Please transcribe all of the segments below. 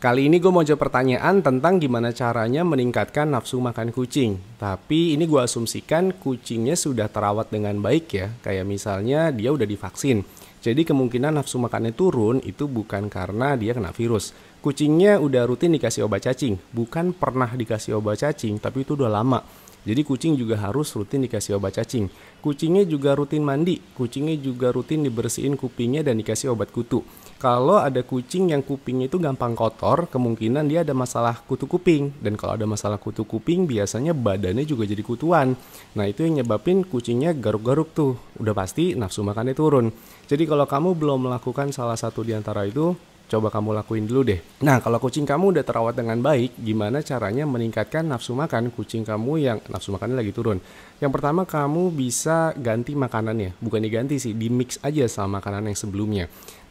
Kali ini gue mau jawab pertanyaan tentang gimana caranya meningkatkan nafsu makan kucing. Tapi ini gue asumsikan kucingnya sudah terawat dengan baik ya. Kayak misalnya dia udah divaksin. Jadi kemungkinan nafsu makannya turun itu bukan karena dia kena virus. Kucingnya udah rutin dikasih obat cacing. Bukan pernah dikasih obat cacing, tapi itu udah lama. Jadi kucing juga harus rutin dikasih obat cacing. Kucingnya juga rutin mandi, kucingnya juga rutin dibersihin kupingnya dan dikasih obat kutu. Kalau ada kucing yang kupingnya itu gampang kotor, kemungkinan dia ada masalah kutu kuping. Dan kalau ada masalah kutu kuping, biasanya badannya juga jadi kutuan. Nah, itu yang nyebabin kucingnya garuk-garuk tuh. Udah pasti nafsu makannya turun. Jadi kalau kamu belum melakukan salah satu di antara itu, coba kamu lakuin dulu deh. Nah, kalau kucing kamu udah terawat dengan baik, gimana caranya meningkatkan nafsu makan kucing kamu yang nafsu makannya lagi turun? Yang pertama, kamu bisa ganti makanannya. Bukan diganti sih, di-mix aja sama makanan yang sebelumnya.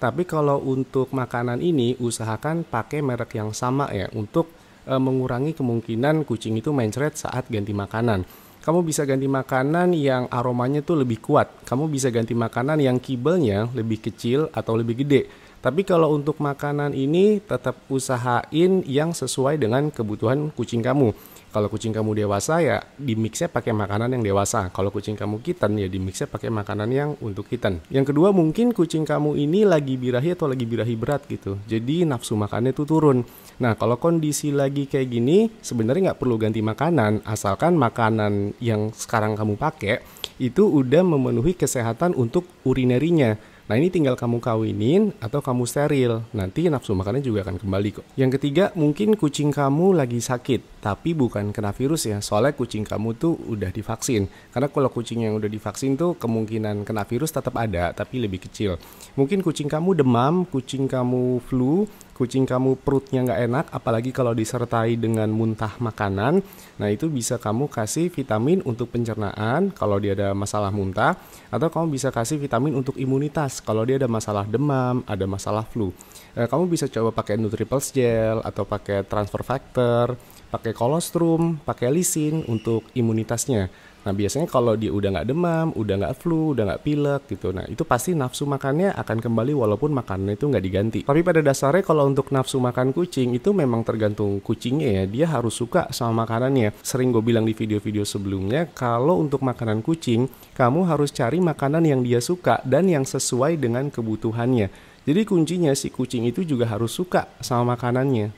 Tapi kalau untuk makanan ini, usahakan pakai merek yang sama ya untuk e, mengurangi kemungkinan kucing itu mencret saat ganti makanan kamu bisa ganti makanan yang aromanya tuh lebih kuat. Kamu bisa ganti makanan yang kibelnya lebih kecil atau lebih gede. Tapi kalau untuk makanan ini tetap usahain yang sesuai dengan kebutuhan kucing kamu. Kalau kucing kamu dewasa ya di mixnya pakai makanan yang dewasa. Kalau kucing kamu kitten ya di mixnya pakai makanan yang untuk kitten. Yang kedua mungkin kucing kamu ini lagi birahi atau lagi birahi berat gitu. Jadi nafsu makannya tuh turun. Nah kalau kondisi lagi kayak gini sebenarnya nggak perlu ganti makanan asalkan makanan yang sekarang kamu pakai itu udah memenuhi kesehatan untuk urinerinya. Nah ini tinggal kamu kawinin atau kamu steril, nanti nafsu makannya juga akan kembali kok. Yang ketiga, mungkin kucing kamu lagi sakit, tapi bukan kena virus ya, soalnya kucing kamu tuh udah divaksin. Karena kalau kucing yang udah divaksin tuh kemungkinan kena virus tetap ada, tapi lebih kecil. Mungkin kucing kamu demam, kucing kamu flu, kucing kamu perutnya nggak enak, apalagi kalau disertai dengan muntah makanan, nah itu bisa kamu kasih vitamin untuk pencernaan kalau dia ada masalah muntah, atau kamu bisa kasih vitamin untuk imunitas kalau dia ada masalah demam, ada masalah flu. Eh, kamu bisa coba pakai Nutriples Gel atau pakai Transfer Factor pakai kolostrum, pakai lisin untuk imunitasnya. Nah biasanya kalau dia udah nggak demam, udah nggak flu, udah nggak pilek gitu. Nah itu pasti nafsu makannya akan kembali walaupun makanannya itu nggak diganti. Tapi pada dasarnya kalau untuk nafsu makan kucing itu memang tergantung kucingnya ya. Dia harus suka sama makanannya. Sering gue bilang di video-video sebelumnya kalau untuk makanan kucing kamu harus cari makanan yang dia suka dan yang sesuai dengan kebutuhannya. Jadi kuncinya si kucing itu juga harus suka sama makanannya.